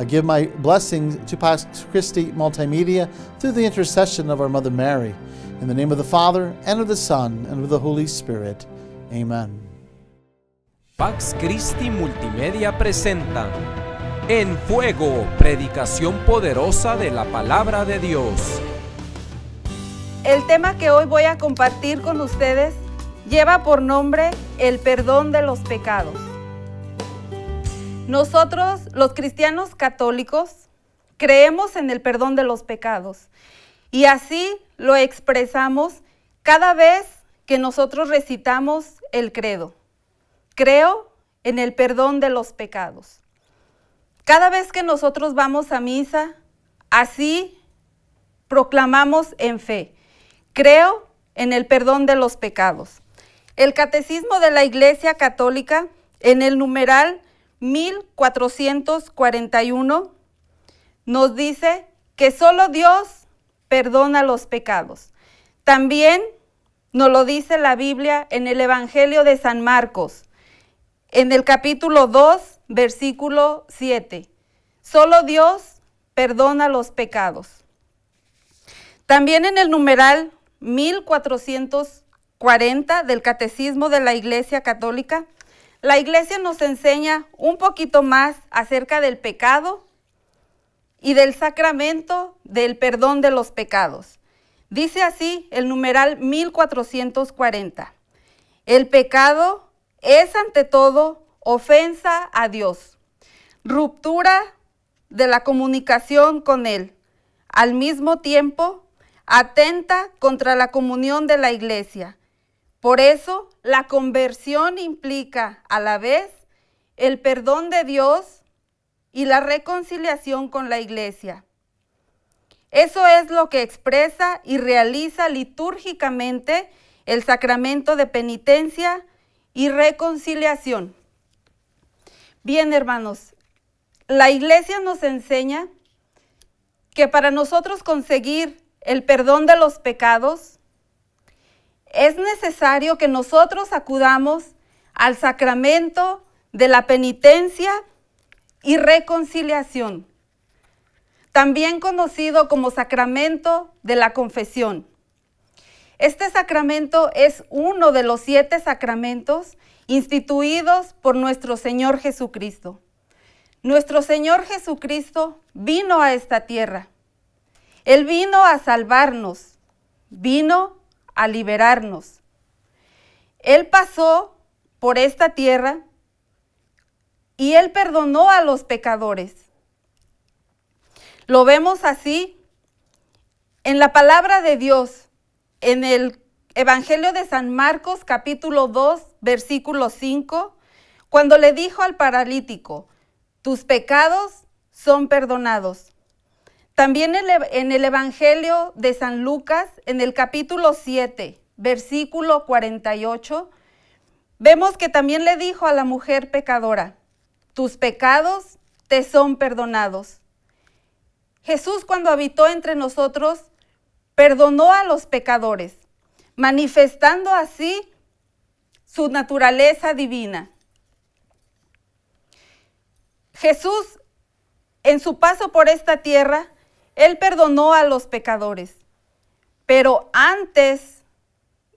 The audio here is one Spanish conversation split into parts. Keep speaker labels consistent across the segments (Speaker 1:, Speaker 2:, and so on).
Speaker 1: I give my blessings to Pax Christi Multimedia through the intercession of our Mother Mary. In the name of the Father, and of the Son, and of the Holy Spirit. Amen.
Speaker 2: Pax Christi Multimedia presenta En Fuego, predicación poderosa de la palabra de Dios.
Speaker 1: El tema que hoy voy a compartir con ustedes lleva por nombre el perdón de los pecados. Nosotros, los cristianos católicos, creemos en el perdón de los pecados y así lo expresamos cada vez que nosotros recitamos el credo. Creo en el perdón de los pecados. Cada vez que nosotros vamos a misa, así proclamamos en fe. Creo en el perdón de los pecados. El Catecismo de la Iglesia Católica, en el numeral 1441 nos dice que solo Dios perdona los pecados. También nos lo dice la Biblia en el Evangelio de San Marcos, en el capítulo 2, versículo 7. Solo Dios perdona los pecados. También en el numeral 1440 del Catecismo de la Iglesia Católica la iglesia nos enseña un poquito más acerca del pecado y del sacramento del perdón de los pecados. Dice así el numeral 1440. El pecado es ante todo ofensa a Dios, ruptura de la comunicación con Él. Al mismo tiempo, atenta contra la comunión de la iglesia, por eso, la conversión implica a la vez el perdón de Dios y la reconciliación con la iglesia. Eso es lo que expresa y realiza litúrgicamente el sacramento de penitencia y reconciliación. Bien, hermanos, la iglesia nos enseña que para nosotros conseguir el perdón de los pecados, es necesario que nosotros acudamos al sacramento de la penitencia y reconciliación, también conocido como sacramento de la confesión. Este sacramento es uno de los siete sacramentos instituidos por nuestro Señor Jesucristo. Nuestro Señor Jesucristo vino a esta tierra. Él vino a salvarnos, vino a liberarnos. Él pasó por esta tierra y Él perdonó a los pecadores. Lo vemos así en la palabra de Dios, en el Evangelio de San Marcos capítulo 2, versículo 5, cuando le dijo al paralítico, tus pecados son perdonados. También en el Evangelio de San Lucas, en el capítulo 7, versículo 48, vemos que también le dijo a la mujer pecadora, tus pecados te son perdonados. Jesús cuando habitó entre nosotros, perdonó a los pecadores, manifestando así su naturaleza divina. Jesús, en su paso por esta tierra, él perdonó a los pecadores. Pero antes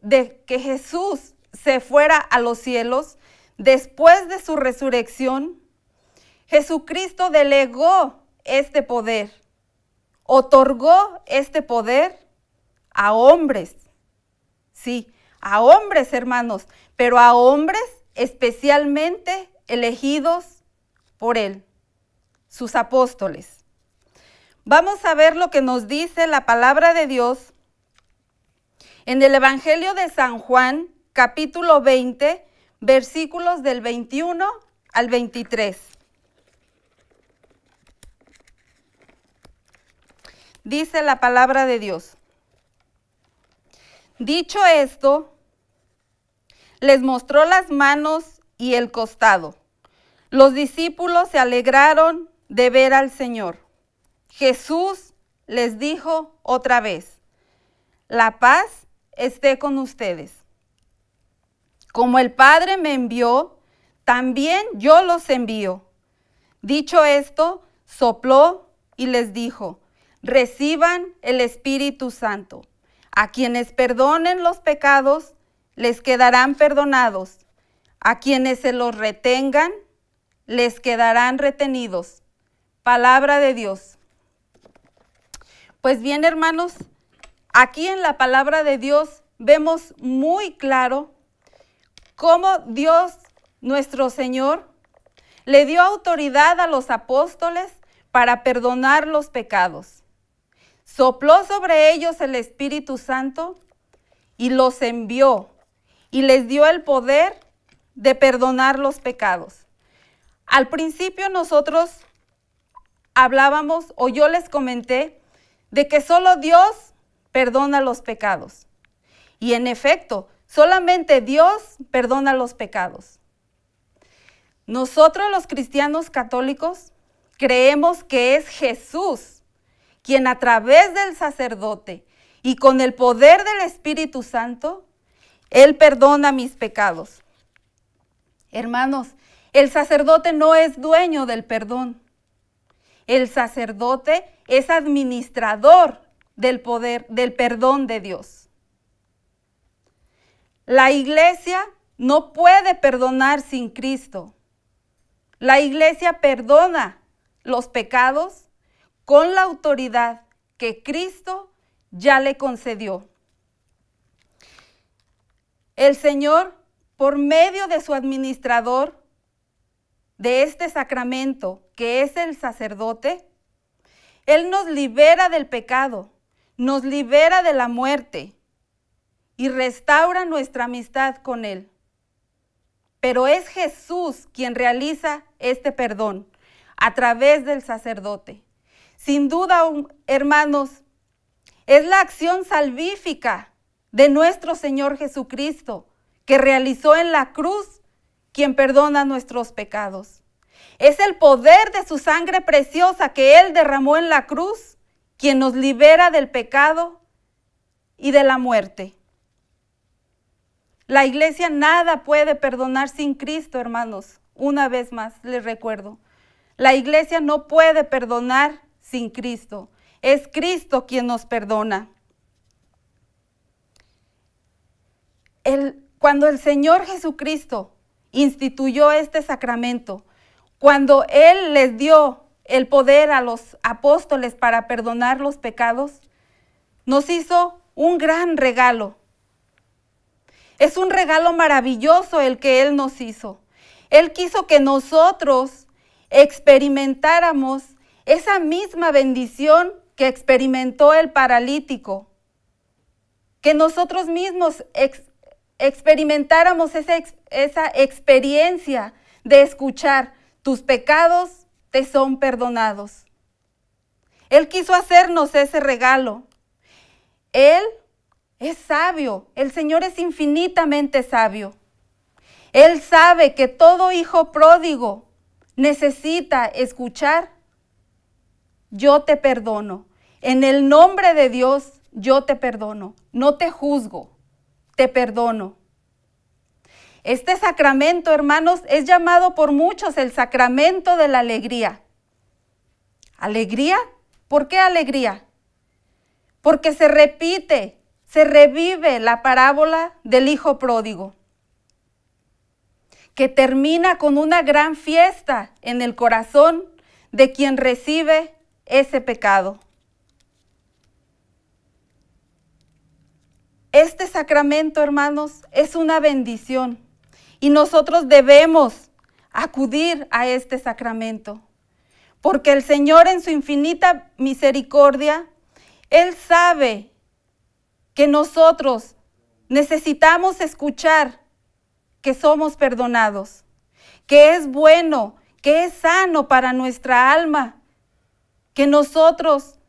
Speaker 1: de que Jesús se fuera a los cielos, después de su resurrección, Jesucristo delegó este poder, otorgó este poder a hombres. Sí, a hombres, hermanos, pero a hombres especialmente elegidos por Él, sus apóstoles. Vamos a ver lo que nos dice la palabra de Dios en el Evangelio de San Juan, capítulo 20, versículos del 21 al 23. Dice la palabra de Dios. Dicho esto, les mostró las manos y el costado. Los discípulos se alegraron de ver al Señor. Jesús les dijo otra vez, la paz esté con ustedes. Como el Padre me envió, también yo los envío. Dicho esto, sopló y les dijo, reciban el Espíritu Santo. A quienes perdonen los pecados, les quedarán perdonados. A quienes se los retengan, les quedarán retenidos. Palabra de Dios. Pues bien, hermanos, aquí en la palabra de Dios vemos muy claro cómo Dios, nuestro Señor, le dio autoridad a los apóstoles para perdonar los pecados. Sopló sobre ellos el Espíritu Santo y los envió y les dio el poder de perdonar los pecados. Al principio nosotros hablábamos o yo les comenté de que solo Dios perdona los pecados. Y en efecto, solamente Dios perdona los pecados. Nosotros los cristianos católicos creemos que es Jesús quien a través del sacerdote y con el poder del Espíritu Santo, Él perdona mis pecados. Hermanos, el sacerdote no es dueño del perdón. El sacerdote es administrador del poder, del perdón de Dios. La iglesia no puede perdonar sin Cristo. La iglesia perdona los pecados con la autoridad que Cristo ya le concedió. El Señor, por medio de su administrador de este sacramento, que es el sacerdote, él nos libera del pecado, nos libera de la muerte y restaura nuestra amistad con Él. Pero es Jesús quien realiza este perdón a través del sacerdote. Sin duda, hermanos, es la acción salvífica de nuestro Señor Jesucristo que realizó en la cruz quien perdona nuestros pecados. Es el poder de su sangre preciosa que Él derramó en la cruz quien nos libera del pecado y de la muerte. La iglesia nada puede perdonar sin Cristo, hermanos. Una vez más, les recuerdo. La iglesia no puede perdonar sin Cristo. Es Cristo quien nos perdona. cuando el Señor Jesucristo instituyó este sacramento, cuando Él les dio el poder a los apóstoles para perdonar los pecados, nos hizo un gran regalo. Es un regalo maravilloso el que Él nos hizo. Él quiso que nosotros experimentáramos esa misma bendición que experimentó el paralítico. Que nosotros mismos experimentáramos esa, esa experiencia de escuchar, tus pecados te son perdonados. Él quiso hacernos ese regalo. Él es sabio, el Señor es infinitamente sabio. Él sabe que todo hijo pródigo necesita escuchar, yo te perdono. En el nombre de Dios, yo te perdono. No te juzgo, te perdono. Este sacramento, hermanos, es llamado por muchos el sacramento de la alegría. ¿Alegría? ¿Por qué alegría? Porque se repite, se revive la parábola del Hijo Pródigo, que termina con una gran fiesta en el corazón de quien recibe ese pecado. Este sacramento, hermanos, es una bendición y nosotros debemos acudir a este sacramento, porque el Señor en su infinita misericordia, Él sabe que nosotros necesitamos escuchar que somos perdonados, que es bueno, que es sano para nuestra alma, que nosotros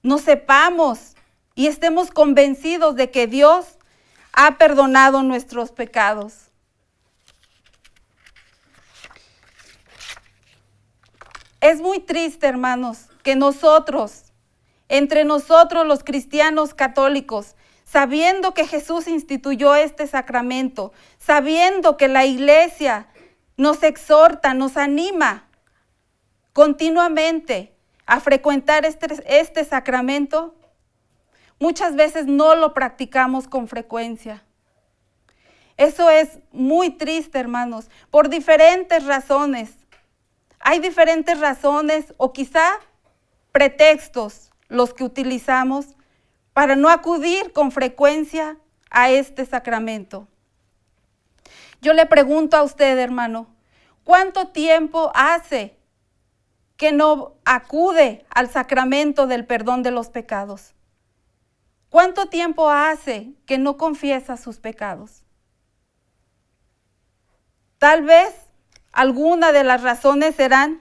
Speaker 1: nos sepamos y estemos convencidos de que Dios ha perdonado nuestros pecados. Es muy triste, hermanos, que nosotros, entre nosotros los cristianos católicos, sabiendo que Jesús instituyó este sacramento, sabiendo que la iglesia nos exhorta, nos anima continuamente a frecuentar este, este sacramento, muchas veces no lo practicamos con frecuencia. Eso es muy triste, hermanos, por diferentes razones. Hay diferentes razones o quizá pretextos los que utilizamos para no acudir con frecuencia a este sacramento. Yo le pregunto a usted, hermano, ¿cuánto tiempo hace que no acude al sacramento del perdón de los pecados? ¿Cuánto tiempo hace que no confiesa sus pecados? Tal vez Alguna de las razones serán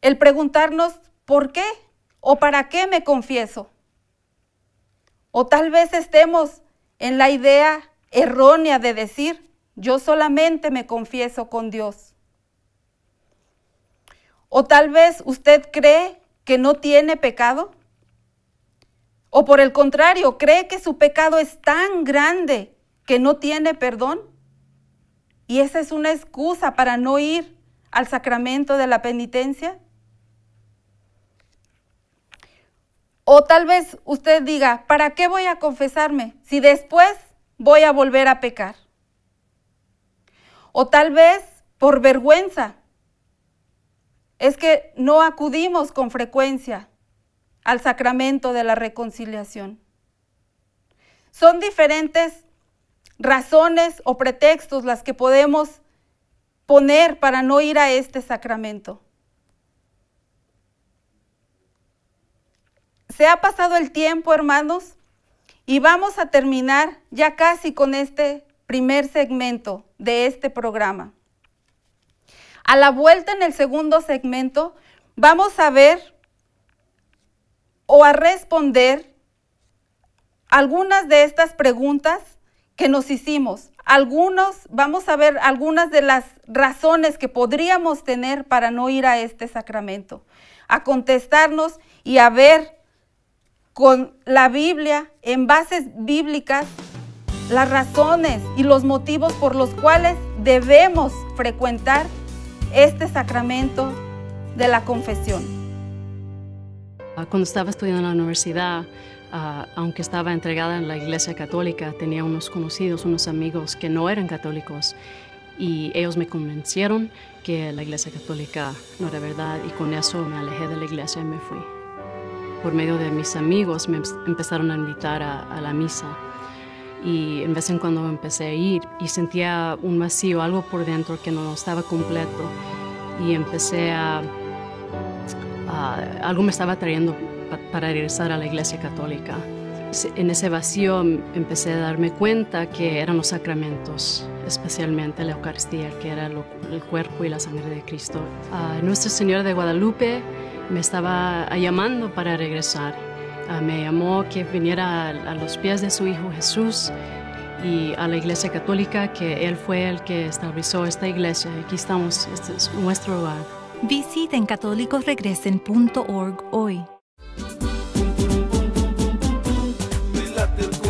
Speaker 1: el preguntarnos por qué o para qué me confieso. O tal vez estemos en la idea errónea de decir, yo solamente me confieso con Dios. O tal vez usted cree que no tiene pecado. O por el contrario, cree que su pecado es tan grande que no tiene perdón. ¿Y esa es una excusa para no ir al sacramento de la penitencia? O tal vez usted diga, ¿para qué voy a confesarme si después voy a volver a pecar? O tal vez por vergüenza. Es que no acudimos con frecuencia al sacramento de la reconciliación. Son diferentes razones o pretextos las que podemos poner para no ir a este sacramento. Se ha pasado el tiempo, hermanos, y vamos a terminar ya casi con este primer segmento de este programa. A la vuelta en el segundo segmento vamos a ver o a responder algunas de estas preguntas nos hicimos. Algunos, vamos a ver algunas de las razones que podríamos tener para no ir a este sacramento, a contestarnos y a ver con la Biblia, en bases bíblicas, las razones y los motivos por los cuales debemos frecuentar este sacramento de la confesión.
Speaker 3: Ah, cuando estaba estudiando en la universidad, Ah, aunque estaba entregada en la iglesia católica, tenía unos conocidos, unos amigos que no eran católicos y ellos me convencieron que la iglesia católica no era verdad y con eso me alejé de la iglesia y me fui. Por medio de mis amigos me empezaron a invitar a, la misa y en vez en cuando empecé a ir y sentía un vacío, algo por dentro que no estaba completo y empecé a, a algo me estaba trayendo para regresar a la Iglesia Católica. En ese vacío em, empecé a darme cuenta que eran los sacramentos, especialmente la Eucaristía, que era el cuerpo y la sangre de Cristo. Ah, Nuestra Señora de Guadalupe me estaba ah, llamando para regresar. Ah, me llamó que viniera a, los pies de su Hijo Jesús y a la Iglesia Católica, que él fue el que estableció esta iglesia. Aquí estamos, este es nuestro hogar. Visiten catolicosregresen.org hoy.
Speaker 2: accepted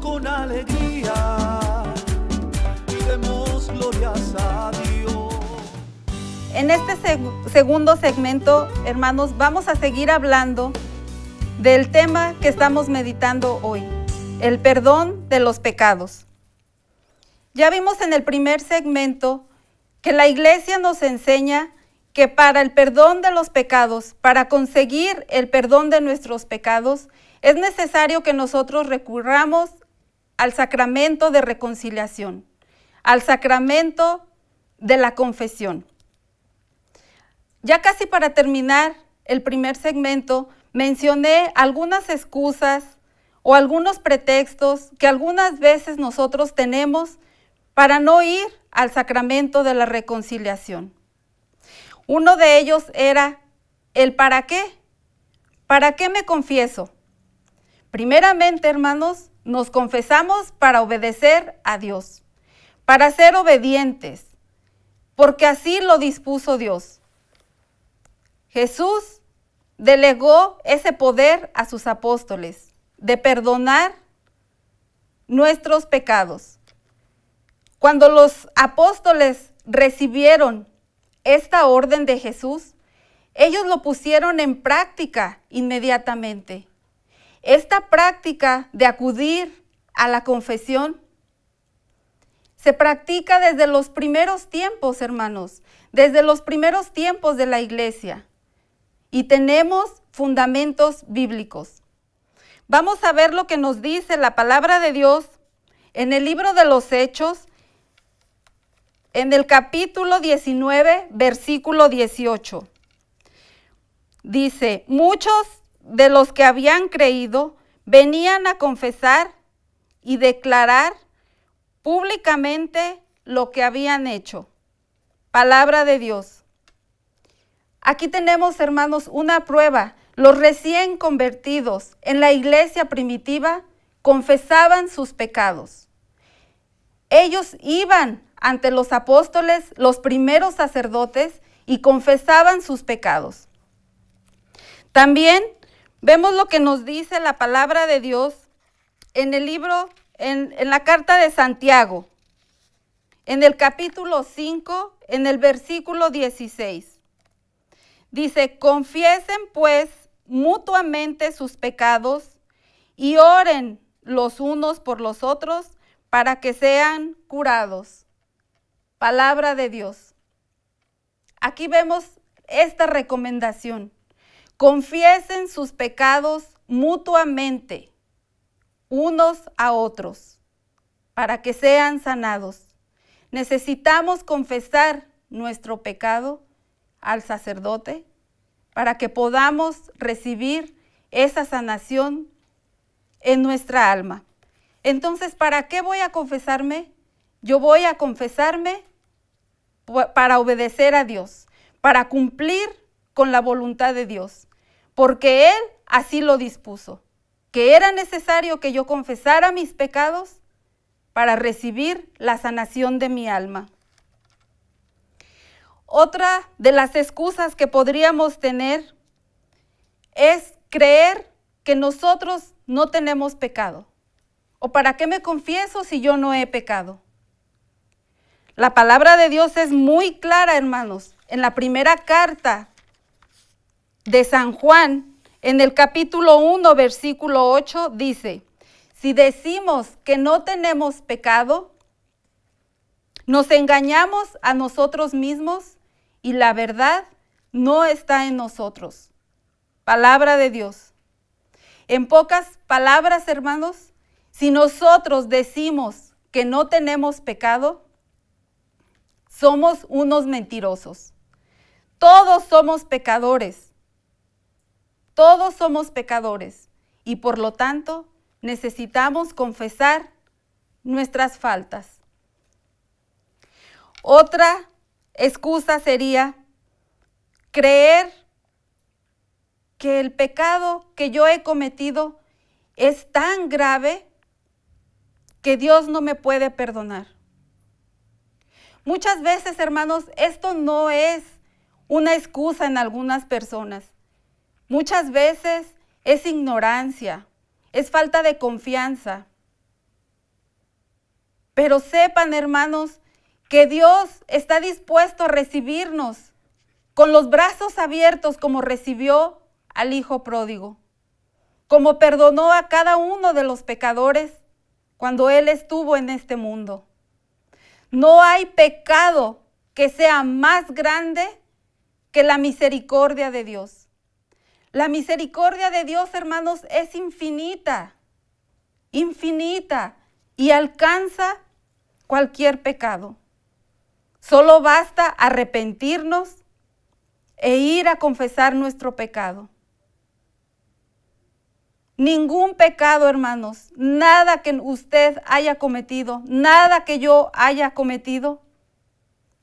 Speaker 2: con alegría demos a Dios.
Speaker 1: En este segundo segmento, hermanos, vamos a seguir hablando del tema que estamos meditando hoy, el perdón de los pecados. Ya vimos en el primer segmento que la iglesia nos enseña que para el perdón de los pecados, para conseguir el perdón de nuestros pecados, es necesario que nosotros recurramos al sacramento de reconciliación, al sacramento de la confesión. Ya casi para terminar el primer segmento, mencioné algunas excusas o algunos pretextos que algunas veces nosotros tenemos para no ir al sacramento de la reconciliación. Uno de ellos era el para qué. ¿Para qué me confieso? Primeramente, hermanos, nos confesamos para obedecer a Dios, para ser obedientes, porque así lo dispuso Dios. Jesús delegó ese poder a sus apóstoles de perdonar nuestros pecados. Cuando los apóstoles recibieron esta orden de Jesús, ellos lo pusieron en práctica inmediatamente. Esta práctica de acudir a la confesión se practica desde los primeros tiempos, hermanos, desde los primeros tiempos de la iglesia. Y tenemos fundamentos bíblicos. Vamos a ver lo que nos dice la palabra de Dios en el libro de los Hechos, en el capítulo 19, versículo 18. Dice, muchos de los que habían creído venían a confesar y declarar públicamente lo que habían hecho. Palabra de Dios. Aquí tenemos, hermanos, una prueba. Los recién convertidos en la iglesia primitiva confesaban sus pecados. Ellos iban ante los apóstoles, los primeros sacerdotes, y confesaban sus pecados. También Vemos lo que nos dice la palabra de Dios en el libro, en, la carta de Santiago, en el capítulo 5, en el versículo 16. Dice, confiesen pues mutuamente sus pecados y oren los unos por los otros para que sean curados. Palabra de Dios. Aquí vemos esta recomendación. Confiesen sus pecados mutuamente, unos a otros, para que sean sanados. Necesitamos confesar nuestro pecado al sacerdote para que podamos recibir esa sanación en nuestra alma. Entonces, ¿para qué voy a confesarme? Yo voy a confesarme para obedecer a Dios, para cumplir con la voluntad de Dios porque Él así lo dispuso, que era necesario que yo confesara mis pecados para recibir la sanación de mi alma. Otra de las excusas que podríamos tener es creer que nosotros no tenemos pecado. ¿O para qué me confieso si yo no he pecado? La palabra de Dios es muy clara, hermanos. En la primera carta de San Juan, en el capítulo 1, versículo 8, dice, si decimos que no tenemos pecado, nos engañamos a nosotros mismos y la verdad no está en nosotros. Palabra de Dios. En pocas palabras, hermanos, si nosotros decimos que no tenemos pecado, somos unos mentirosos. Todos somos pecadores todos somos pecadores y por lo tanto necesitamos confesar nuestras faltas. Otra excusa sería creer que el pecado que yo he cometido es tan grave que Dios no me puede perdonar. Muchas veces, hermanos, esto no es una excusa en algunas personas. Muchas veces es ignorancia, es falta de confianza. Pero sepan, hermanos, que Dios está dispuesto a recibirnos con los brazos abiertos como recibió al Hijo pródigo, como perdonó a cada uno de los pecadores cuando Él estuvo en este mundo. No hay pecado que sea más grande que la misericordia de Dios. La misericordia de Dios, hermanos, es infinita, infinita, y alcanza cualquier pecado. Solo basta arrepentirnos e ir a confesar nuestro pecado. Ningún pecado, hermanos, nada que usted haya cometido, nada que yo haya cometido,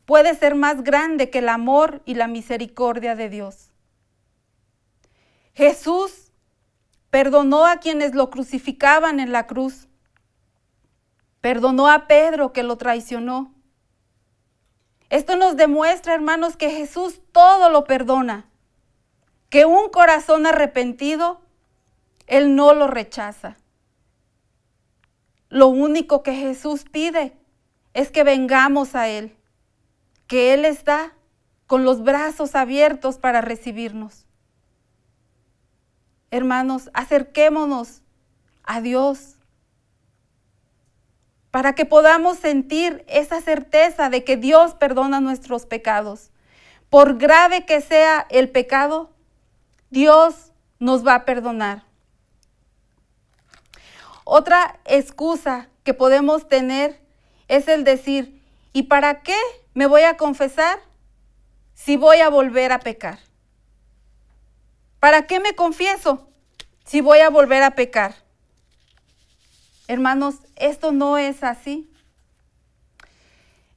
Speaker 1: puede ser más grande que el amor y la misericordia de Dios. Jesús perdonó a quienes lo crucificaban en la cruz. Perdonó a Pedro que lo traicionó. Esto nos demuestra, hermanos, que Jesús todo lo perdona, que un corazón arrepentido, Él no lo rechaza. Lo único que Jesús pide es que vengamos a Él, que Él está con los brazos abiertos para recibirnos hermanos, acerquémonos a Dios para que podamos sentir esa certeza de que Dios perdona nuestros pecados. Por grave que sea el pecado, Dios nos va a perdonar. Otra excusa que podemos tener es el decir, ¿y para qué me voy a confesar si voy a volver a pecar? ¿Para qué me confieso si voy a volver a pecar? Hermanos, esto no es así.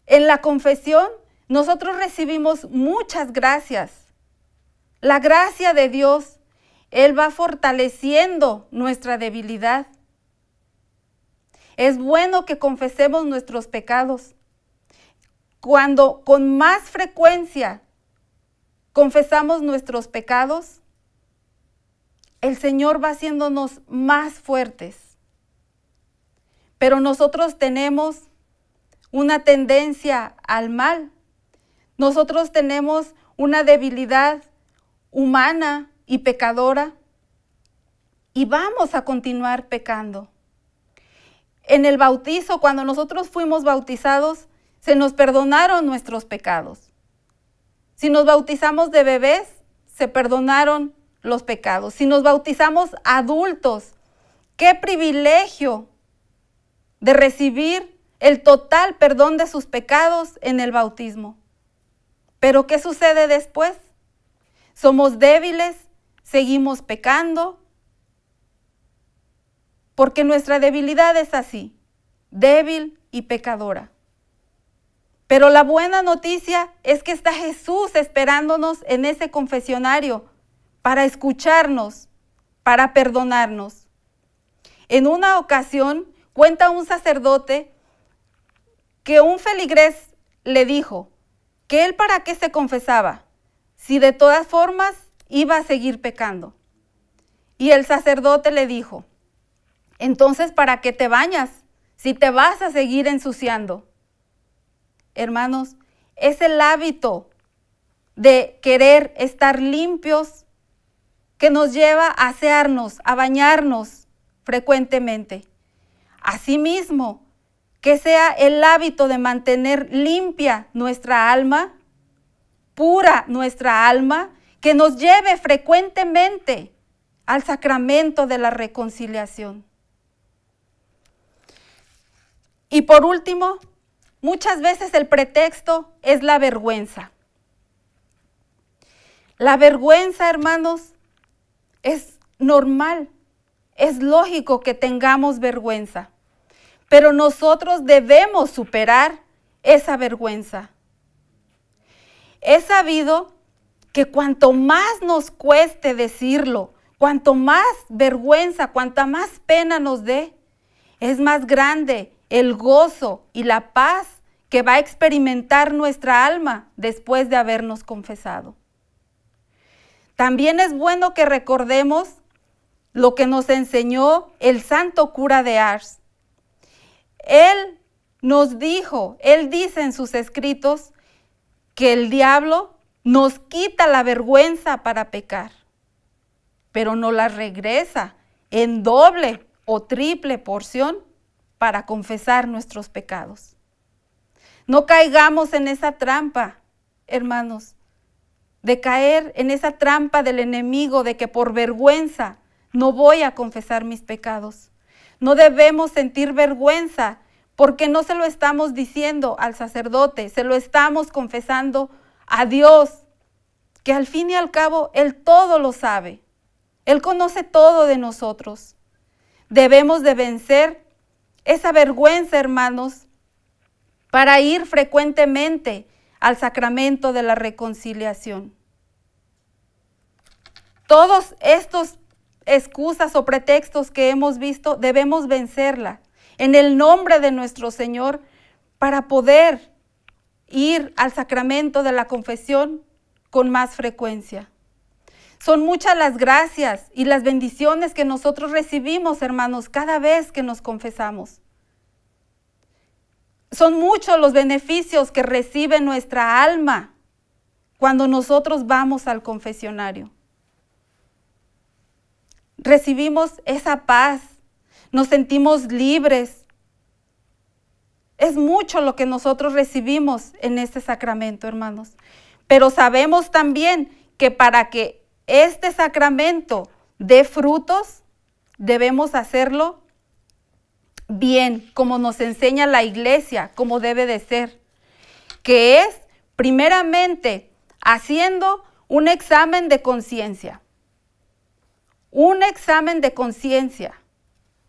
Speaker 1: En la confesión nosotros recibimos muchas gracias. La gracia de Dios, Él va fortaleciendo nuestra debilidad. Es bueno que confesemos nuestros pecados. Cuando con más frecuencia confesamos nuestros pecados, el Señor va haciéndonos más fuertes. Pero nosotros tenemos una tendencia al mal. Nosotros tenemos una debilidad humana y pecadora y vamos a continuar pecando. En el bautizo, cuando nosotros fuimos bautizados, se nos perdonaron nuestros pecados. Si nos bautizamos de bebés, se perdonaron los pecados. Si nos bautizamos adultos, qué privilegio de recibir el total perdón de sus pecados en el bautismo. Pero ¿qué sucede después? Somos débiles, seguimos pecando, porque nuestra debilidad es así, débil y pecadora. Pero la buena noticia es que está Jesús esperándonos en ese confesionario para escucharnos, para perdonarnos. En una ocasión cuenta un sacerdote que un feligrés le dijo que él para qué se confesaba, si de todas formas iba a seguir pecando. Y el sacerdote le dijo, entonces ¿para qué te bañas si te vas a seguir ensuciando? Hermanos, es el hábito de querer estar limpios que nos lleva a asearnos, a bañarnos frecuentemente. Asimismo, que sea el hábito de mantener limpia nuestra alma, pura nuestra alma, que nos lleve frecuentemente al sacramento de la reconciliación. Y por último, muchas veces el pretexto es la vergüenza. La vergüenza, hermanos, es normal, es lógico que tengamos vergüenza, pero nosotros debemos superar esa vergüenza. He sabido que cuanto más nos cueste decirlo, cuanto más vergüenza, cuanta más pena nos dé, es más grande el gozo y la paz que va a experimentar nuestra alma después de habernos confesado. También es bueno que recordemos lo que nos enseñó el santo cura de Ars. Él nos dijo, él dice en sus escritos, que el diablo nos quita la vergüenza para pecar, pero no la regresa en doble o triple porción para confesar nuestros pecados. No caigamos en esa trampa, hermanos de caer en esa trampa del enemigo de que por vergüenza no voy a confesar mis pecados. No debemos sentir vergüenza porque no se lo estamos diciendo al sacerdote, se lo estamos confesando a Dios, que al fin y al cabo Él todo lo sabe. Él conoce todo de nosotros. Debemos de vencer esa vergüenza, hermanos, para ir frecuentemente al sacramento de la reconciliación. Todos estos excusas o pretextos que hemos visto debemos vencerla en el nombre de nuestro Señor para poder ir al sacramento de la confesión con más frecuencia. Son muchas las gracias y las bendiciones que nosotros recibimos, hermanos, cada vez que nos confesamos. Son muchos los beneficios que recibe nuestra alma cuando nosotros vamos al confesionario. Recibimos esa paz, nos sentimos libres. Es mucho lo que nosotros recibimos en este sacramento, hermanos. Pero sabemos también que para que este sacramento dé frutos, debemos hacerlo bien, como nos enseña la iglesia, como debe de ser, que es primeramente haciendo un examen de conciencia. Un examen de conciencia.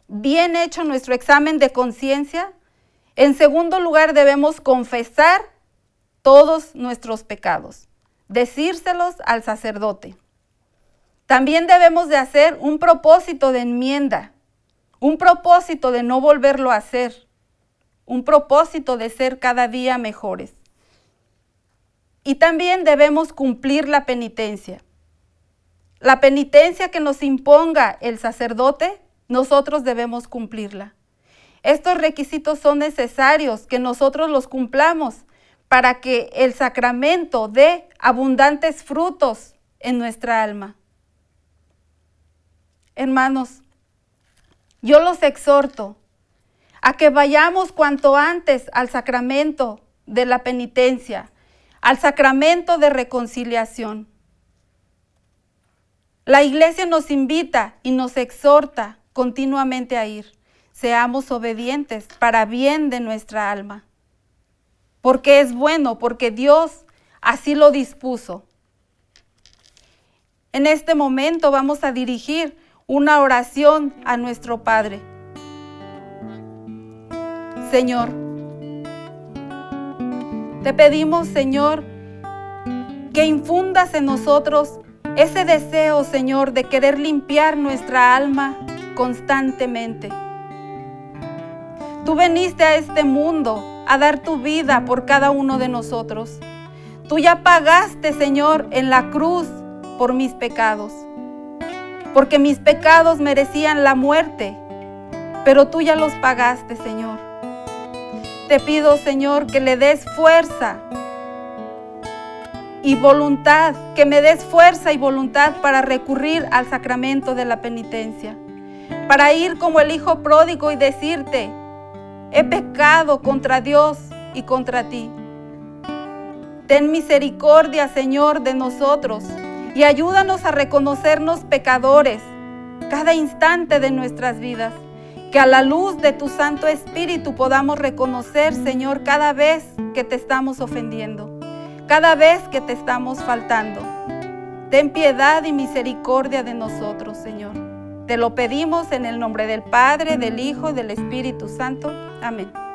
Speaker 1: Bien hecho nuestro examen de conciencia. En segundo lugar, debemos confesar todos nuestros pecados, decírselos al sacerdote. También debemos de hacer un propósito de enmienda un propósito de no volverlo a hacer, un propósito de ser cada día mejores. Y también debemos cumplir la penitencia. La penitencia que nos imponga el sacerdote, nosotros debemos cumplirla. Estos requisitos son necesarios que nosotros los cumplamos para que el sacramento dé abundantes frutos en nuestra alma. Hermanos, yo los exhorto a que vayamos cuanto antes al sacramento de la penitencia, al sacramento de reconciliación. La iglesia nos invita y nos exhorta continuamente a ir. Seamos obedientes para bien de nuestra alma. Porque es bueno, porque Dios así lo dispuso. En este momento vamos a dirigir una oración a nuestro Padre. Señor, te pedimos, Señor, que infundas en nosotros ese deseo, Señor, de querer limpiar nuestra alma constantemente. Tú veniste a este mundo a dar tu vida por cada uno de nosotros. Tú ya pagaste, Señor, en la cruz por mis pecados porque mis pecados merecían la muerte, pero tú ya los pagaste, Señor. Te pido, Señor, que le des fuerza y voluntad, que me des fuerza y voluntad para recurrir al sacramento de la penitencia, para ir como el Hijo pródigo y decirte, he pecado contra Dios y contra ti. Ten misericordia, Señor, de nosotros y ayúdanos a reconocernos pecadores cada instante de nuestras vidas. Que a la luz de tu Santo Espíritu podamos reconocer, Señor, cada vez que te estamos ofendiendo, cada vez que te estamos faltando. Ten piedad y misericordia de nosotros, Señor. Te lo pedimos en el nombre del Padre, del Hijo, del Espíritu Santo. Amén.